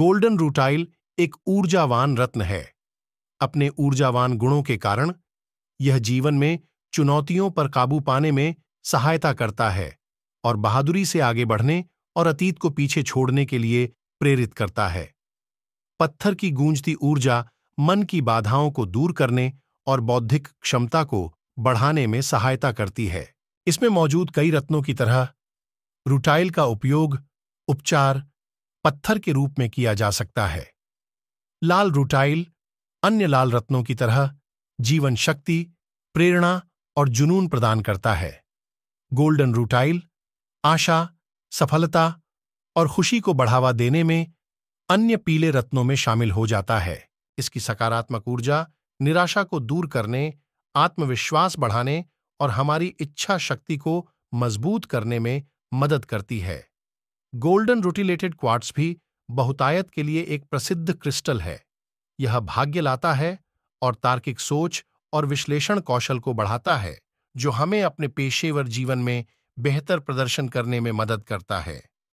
golden rutile एक ऊर्जावान रत्न है अपने ऊर्जावान गुणों के कारण यह जीवन में चुनौतियों पर काबू पाने में सहायता करता है और बहादुरी से आगे बढ़ने और अतीत को पीछे छोड़ने के लिए प्रेरित करता है पत्थर की गूंजती ऊर्जा मन की बाधाओं को दूर करने और बौद्धिक क्षमता को बढ़ाने में सहायता करती है इसमें मौजूद कई रत्नों की तरह रूटाइल का उपयोग उपचार पत्थर के रूप में किया जा सकता है लाल रूटाइल अन्य लाल रत्नों की तरह जीवन शक्ति प्रेरणा और जुनून प्रदान करता है गोल्डन रूटाइल आशा सफलता और खुशी को बढ़ावा देने में अन्य पीले रत्नों में शामिल हो जाता है इसकी सकारात्मक ऊर्जा निराशा को दूर करने आत्मविश्वास बढ़ाने और हमारी इच्छा शक्ति को मजबूत करने में मदद करती है गोल्डन रूटिलेटेड क्वार्ट्स भी बहुतायत के लिए एक प्रसिद्ध क्रिस्टल है यह भाग्य लाता है और तार्किक सोच और विश्लेषण कौशल को बढ़ाता है जो हमें अपने पेशेवर जीवन में बेहतर प्रदर्शन करने में मदद करता है